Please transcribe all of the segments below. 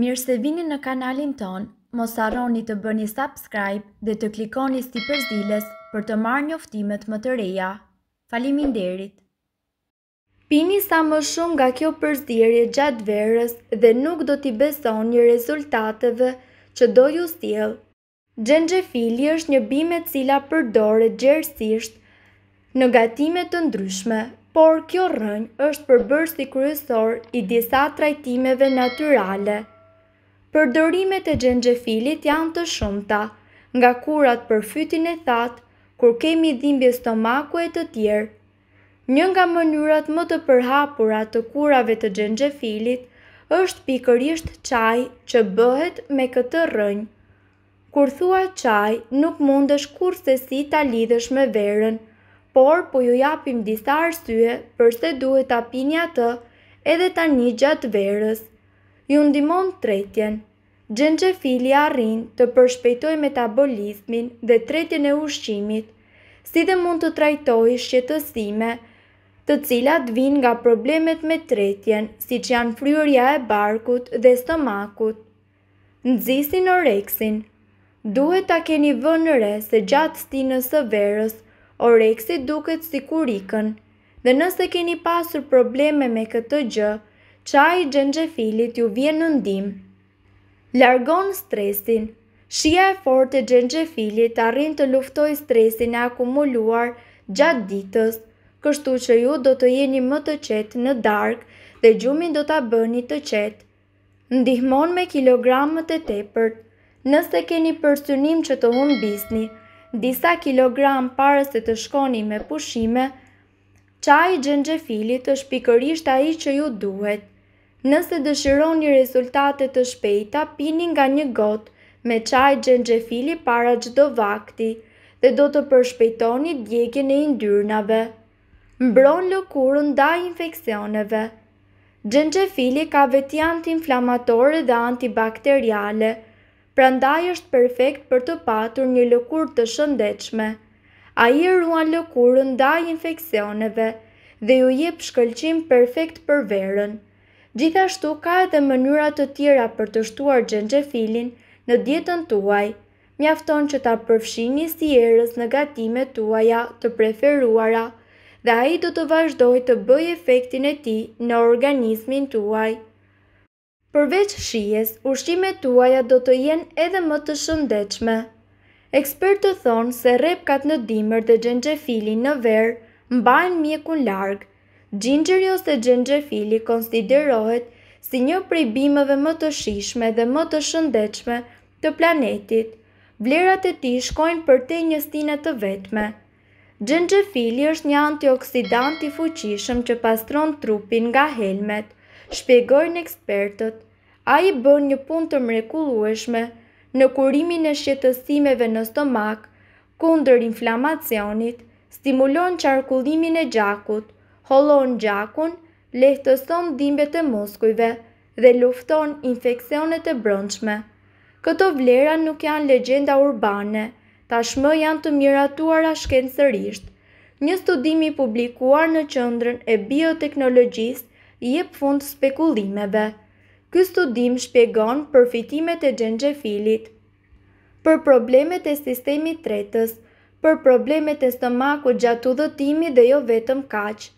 Mirë se vini në kanalin ton, mos arroni të bëni subscribe dhe të klikoni sti përzdiles për të marrë një më të reja. Falimin derit! Pini sa më shumë nga kjo përzdirje gjatë verës dhe nuk do t'i beson një rezultateve që do ju stilë. Gjenge fili është një bime cila përdore gjersisht në gatimet të ndryshme, por kjo rënjë është përbërsi kryesor i disa trajtimeve naturale përdorimet e gjengjefilit janë të shumëta, nga kurat për fytin e thatë, kur kemi dhimbje stomaku e të tjerë. Një nga mënyrat më të përhapura të kurave të gjengjefilit është pikërisht qaj që bëhet me këtë rënjë. Kur thua qaj, nuk mundesh kur se si ta lidhësh me verën, por po ju japim disa arsye përse duhet ta pini atë edhe tani gjatë verës ju ndimon tretjen. Gjengjefili arrin të përshpejtoj metabolizmin dhe tretjen e ushqimit, si dhe mund të trajtoj shqetësime, të cilat vin nga problemet me tretjen, si që janë fryurja e barkut dhe stomakut. Nëzisin oreksin Duhet ta keni vënëre se gjatë stinës së verës, oreksit duket si kurikën, dhe nëse keni pasur probleme me këtë gjë, qaj gjengjefilit ju vjen në ndim. Largon stresin Shia e fort e gjengjefilit arrin të luftoj stresin e akumuluar gjatë ditës, kështu që ju do të jeni më të qetë në dark dhe gjumin do të bëni të qetë. Ndihmon me kilogramët e tepërt, nëse keni përsynim që të unë bisni, disa kilogram pare se të shkoni me pushime, qaj gjengjefilit është pikërisht a i që ju duhet. Nëse dëshiron një rezultate të shpejta, pini nga një gotë me qaj gjengjefili para gjdo vakti dhe do të përshpejtoni djekin e indyrnave. Mbron lëkurën da infekcioneve. Gjengjefili ka veti anti-inflamatore dhe antibakteriale, prandaj është perfekt për të patur një lëkur të shëndechme. A i ruan lëkurën da infekcioneve dhe ju jep shkëlqim perfekt për verën. Gjithashtu ka edhe mënyra të tjera për të shtuar gjengjefilin në dietën tuaj. Mjafton që ta përfshini si erës në gatimet tuaja të preferuara dhe ai do të vazhdoj të bëj efektin e ti në organismin tuaj. Përveç shijes, ushqimet tuaja do të jenë edhe më të shëndechme. Ekspertë thonë se repkat në dimër dhe gjengjefilin në verë mbajnë mjekun largë, gjingjeri ose gjingjefili konsiderohet si një prej bimeve më të shishme dhe më të shëndechme të planetit. Vlerat e ti shkojnë për te një stine të vetme. Gjingjefili është një antioksidant i fuqishëm që pastron trupin nga helmet, shpjegojnë ekspertët. A i bën një pun të mrekulueshme në kurimin e shqetësimeve në stomak, kunder inflamacionit, stimulon qarkullimin e gjakut, holon gjakun, lehtëson dhimbet e muskujve dhe lufton infekcionet e brëndshme. Këto vlera nuk janë legjenda urbane, tashmë janë të miratuara shkencërisht. Një studimi publikuar në qëndrën e bioteknologjisë i e fund spekulimeve. Ky studim shpjegon përfitimet e filit, Për problemet e sistemi tretës, për problemet e stomaku gjatë udhëtimi dhe jo vetëm kaqë,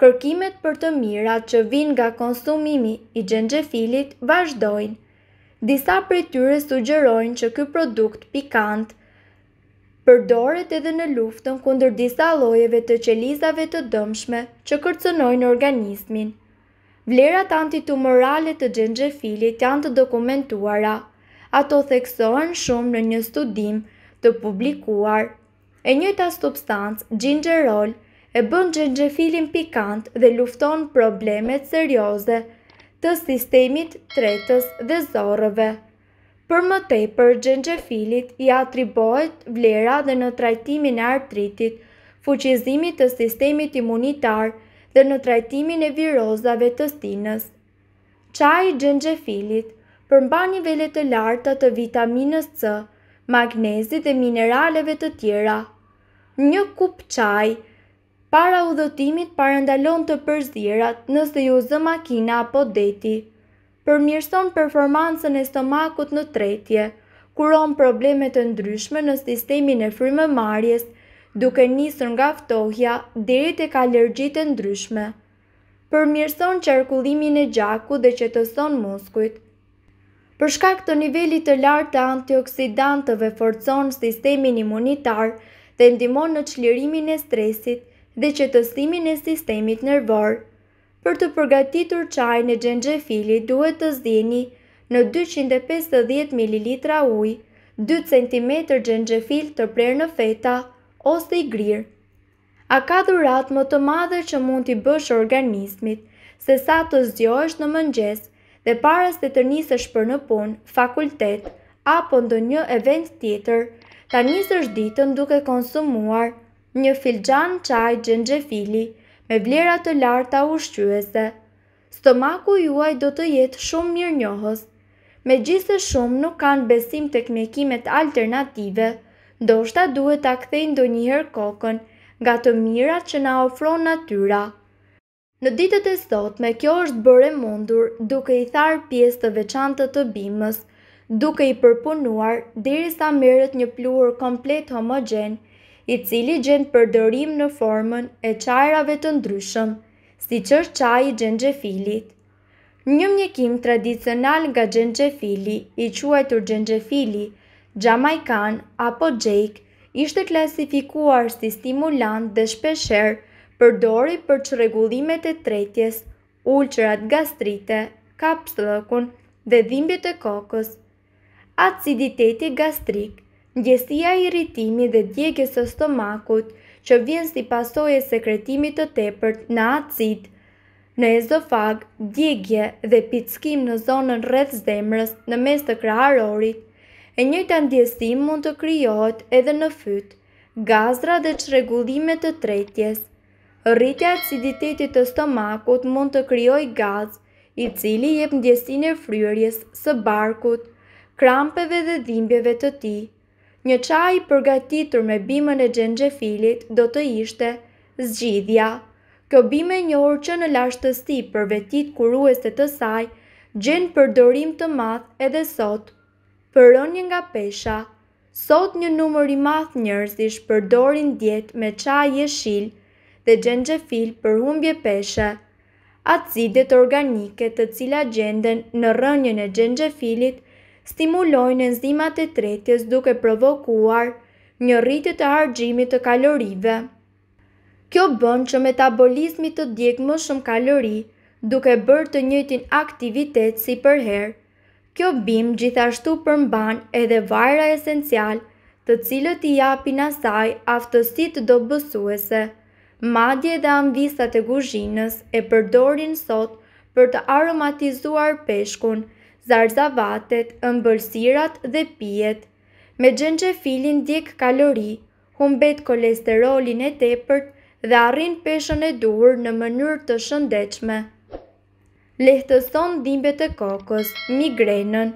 kërkimet për të mirat që vinë nga konsumimi i gjengjefilit vazhdojnë. Disa për tyre sugjerojnë që ky produkt pikant përdoret edhe në luftën kundër disa llojeve të qelizave të dëmshme që kërcënojnë organizmin. Vlerat antitumorale të gjengjefilit janë të dokumentuara. Ato theksohen shumë në një studim të publikuar. E njëjta substancë, gingerol, e bën gjengjefilin pikant dhe lufton problemet serioze të sistemit tretës dhe zorëve. Për më tepër, gjengjefilit i atribojt vlera dhe në trajtimin e artritit, fuqizimit të sistemit imunitar dhe në trajtimin e virozave të stinës. Qaj gjengjefilit përmbani nivele të larta të vitaminës C, magnezit dhe mineraleve të tjera. Një kup qaj para udhëtimit parandalon të përzirat nëse ju zë makina apo deti. Përmirëson performancën e stomakut në tretje, kuron problemet të ndryshme në sistemin e frymë marjes, duke njësër nga ftohja dirit e ka lërgjit e ndryshme. Përmirëson qarkullimin e gjaku dhe që të son muskujt. Përshka këto nivellit të lartë të antioksidantëve forcon sistemin imunitar dhe ndimon në qlirimin e stresit, dhe që të stimin e sistemit nërvor. Për të përgatitur qaj në gjengjefili duhet të zdini në 250 ml uj, 2 cm gjengjefil të prerë në feta ose i grirë. A ka dhurat më të madhe që mund t'i bësh organismit, se sa të zgjohesh në mëngjes dhe para se të nisësh për në punë, fakultet apo ndonjë event tjetër, ta nisësh ditën duke konsumuar një filxan qaj gjengjefili me vlerat të larta ushqyese. Stomaku juaj do të jetë shumë mirë njohës. Me gjithë shumë nuk kanë besim të kmekimet alternative, do shta duhet të akthejnë do njëherë kokën nga të mira që na ofron natyra. Në ditët e sot me kjo është bërë mundur duke i tharë pjesë të veçantë të bimës, duke i përpunuar dirisa merët një pluhur komplet homogenë i cili gjend përdorim në formën e qajrave të ndryshëm, si që është qaj i gjengjefilit. Një mjekim tradicional nga gjengjefili, i quajtur gjengjefili, Jamaikan apo Jake, ishte klasifikuar si stimulant dhe shpesher përdori për që regullimet e tretjes, ulqërat gastrite, kapslëkun dhe dhimbjet e kokës. Aciditeti gastrik Ndjesia i rritimi dhe djegjes së stomakut që vjen si pasojë e sekretimit të tepërt në acid, në ezofag, djegje dhe pickim në zonën rreth zemrës në mes të kraharorit, e njëjta ndjesi mund të krijohet edhe në fyt, gazra dhe çrregullime të tretjes. Rritja e aciditetit të stomakut mund të krijojë gaz i cili jep ndjesinë e fryrjes së barkut, krampeve dhe dhimbjeve të tij. Një qaj përgatitur me bimën e gjengefilit do të ishte zgjidhja. Kjo bime një orë që në lashtë të sti për vetit kuruese të saj, gjenë përdorim të math edhe sot për rënjën nga pesha. Sot një i math njërzish ish përdorin djet me qaj e shilë dhe gjengefil për humbje peshe. Acidet organike të cila gjenden në rënjën e gjengefilit stimulojnë enzimat e tretjes duke provokuar një rritë të hargjimit të kalorive. Kjo bën që metabolizmi të djek më shumë kalori duke bërë të njëtin aktivitet si përherë. Kjo bim gjithashtu përmban edhe vajra esencial të cilët i japin asaj aftësit do bësuese. Madje dhe amvistat e guzhinës e përdorin sot për të aromatizuar peshkun zarzavatet, ëmbëlsirat dhe pijet. Me gjenqe filin djek kalori, humbet kolesterolin e tepërt dhe arrin peshën e duhur në mënyrë të shëndechme. Lehtëson dhimbet e kokës, migrenën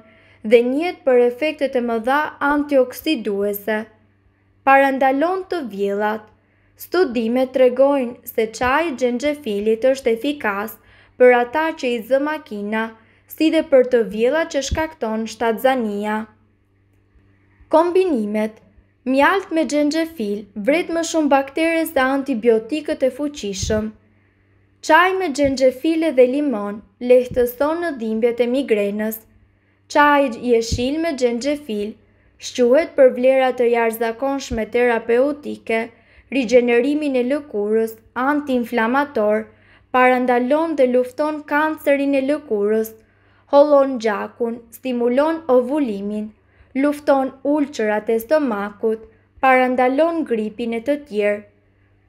dhe njët për efektet e mëdha antioksiduese. Parandalon të vjellat, Studime të regojnë se qaj gjengjefilit është efikas për ata që i zëma kina si dhe për të vjela që shkakton zania. Kombinimet Mjalt me gjengjefil vret më shumë bakteres se antibiotikët e fuqishëm. Qaj me gjengjefile dhe limon lehtëson në dhimbjet e migrenës. Qaj jeshil me gjengjefil shquhet për vlerat të jarëzakonshme terapeutike, rigenerimin e lëkurës, antiinflamator, parandalon dhe lufton kancerin e lëkurës, holon gjakun, stimulon ovulimin, lufton ulqërat e stomakut, parandalon gripin e të tjerë.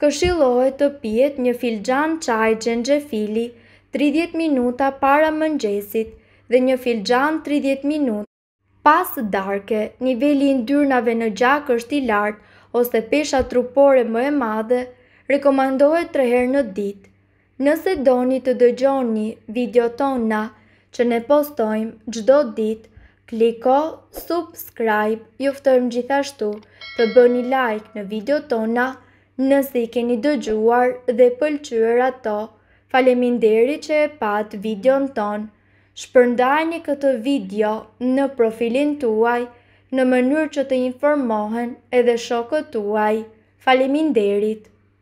Këshilohet të pjet një filxan qaj gjengjefili 30 minuta para mëngjesit dhe një filxan 30 minuta. Pas darke, niveli në dyrnave në gjak është i lartë ose pesha trupore më e madhe, rekomandohet të herë në ditë. Nëse doni të dëgjoni video tona, që ne postojmë gjdo ditë, kliko subscribe, juftojmë gjithashtu të bëni like në video tona nësi keni dëgjuar dhe pëlqyër ato. Faleminderit që e pat videon ton. Shpërndajni këtë video në profilin tuaj në mënyrë që të informohen edhe shokët tuaj. Faleminderit.